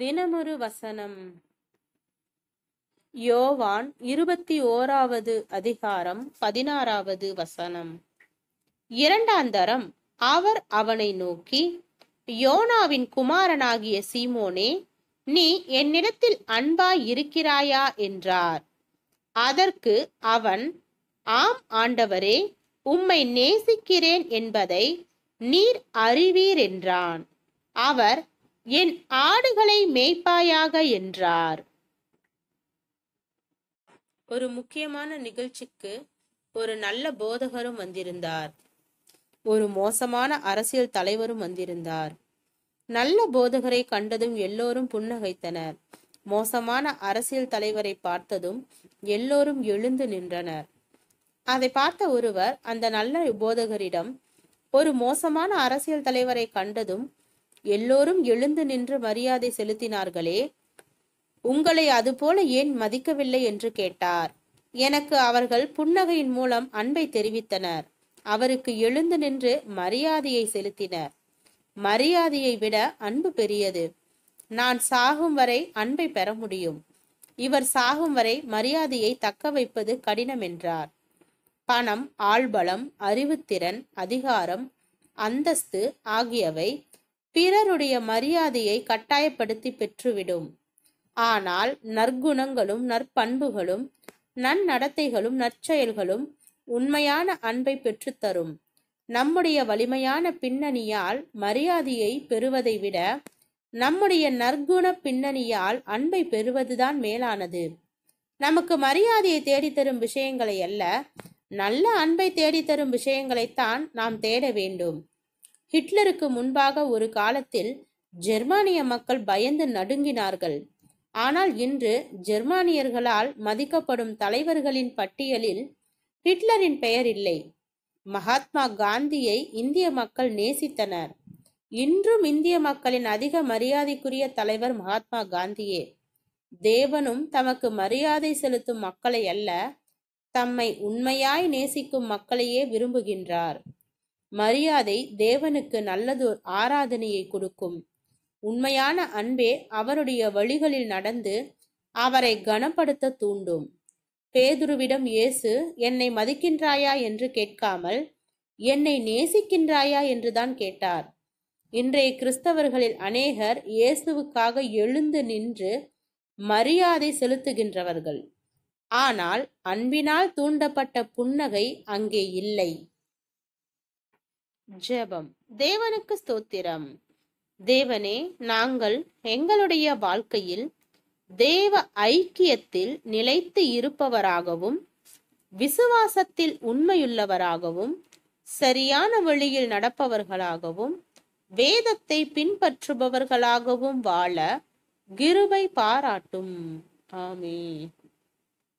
தினமொரு வசனம் யோவான் இருபத்தி ஓராவது அதிகாரம் பதினாறாவது வசனம் இரண்டாம் தரம் அவர் அவனை நோக்கி யோனாவின் குமாரனாகிய சீமோனே நீ என்னிடத்தில் அன்பா இருக்கிறாயா என்றார் அதற்கு அவன் ஆம் ஆண்டவரே உம்மை நேசிக்கிறேன் என்பதை நீர் அறிவீர் என்றான் அவர் என் ஆடுகளை மேய்ப்பாயாக என்றார் ஒரு முக்கியமான நிகழ்ச்சிக்கு ஒரு நல்ல போதகரும் வந்திருந்தார் ஒரு மோசமான அரசியல் தலைவரும் வந்திருந்தார் நல்ல போதகரை கண்டதும் எல்லோரும் புன்னகைத்தனர் மோசமான அரசியல் தலைவரை பார்த்ததும் எல்லோரும் எழுந்து நின்றனர் அதை பார்த்த ஒருவர் அந்த நல்ல போதகரிடம் ஒரு மோசமான அரசியல் தலைவரை கண்டதும் எல்லோரும் எழுந்து நின்று மரியாதை செலுத்தினார்களே உங்களை அதுபோல ஏன் மதிக்கவில்லை என்று கேட்டார் எனக்கு அவர்கள் புன்னகையின் மூலம் அன்பை தெரிவித்தனர் அவருக்கு எழுந்து நின்று மரியாதையை செலுத்தினர் மரியாதையை விட அன்பு பெரியது நான் சாகும் வரை அன்பை பெற முடியும் இவர் சாகும் வரை மரியாதையை தக்க வைப்பது கடினம் என்றார் பணம் ஆள்பலம் அறிவுத்திறன் அதிகாரம் அந்தஸ்து ஆகியவை பிறருடைய மரியாதையை கட்டாயப்படுத்தி பெற்றுவிடும் ஆனால் நற்குணங்களும் நற்பண்புகளும் நன்னடத்தைகளும் நற்செயல்களும் உண்மையான அன்பை பெற்றுத்தரும் நம்முடைய வலிமையான பின்னணியால் மரியாதையை பெறுவதை விட நம்முடைய நற்குண பின்னணியால் அன்பை பெறுவதுதான் மேலானது நமக்கு மரியாதையை தேடித்தரும் விஷயங்களை அல்ல நல்ல அன்பை தேடித்தரும் விஷயங்களைத்தான் நாம் தேட வேண்டும் ஹிட்லருக்கு முன்பாக ஒரு காலத்தில் ஜெர்மானிய மக்கள் பயந்து நடுங்கினார்கள் ஆனால் இன்று ஜெர்மானியர்களால் மதிக்கப்படும் தலைவர்களின் பட்டியலில் ஹிட்லரின் பெயர் இல்லை மகாத்மா காந்தியை இந்திய மக்கள் நேசித்தனர் இன்றும் இந்திய மக்களின் அதிக மரியாதைக்குரிய தலைவர் மகாத்மா காந்தியே தேவனும் தமக்கு மரியாதை செலுத்தும் மக்களை அல்ல தம்மை உண்மையாய் நேசிக்கும் மக்களையே விரும்புகின்றார் மரியாதை தேவனுக்கு நல்லதோர் ஆராதனையை கொடுக்கும் உண்மையான அன்பே அவருடைய வழிகளில் நடந்து அவரை கனப்படுத்த தூண்டும் பேதுருவிடம் இயேசு என்னை மதிக்கின்றாயா என்று கேட்காமல் என்னை நேசிக்கின்றாயா என்றுதான் கேட்டார் இன்றைய கிறிஸ்தவர்களில் அநேகர் இயேசுவுக்காக எழுந்து நின்று மரியாதை செலுத்துகின்றவர்கள் ஆனால் அன்பினால் தூண்டப்பட்ட புன்னகை அங்கே இல்லை ஜெபம் தேவனுக்கு ஸ்தோத்திரம் தேவனே நாங்கள் எங்களுடைய வாழ்க்கையில் தேவ ஐக்கியத்தில் நிலைத்து இருப்பவராகவும் விசுவாசத்தில் உண்மையுள்ளவராகவும் சரியான வழியில் நடப்பவர்களாகவும் வேதத்தை பின்பற்றுபவர்களாகவும் வாழ கிருபை பாராட்டும் ஆமே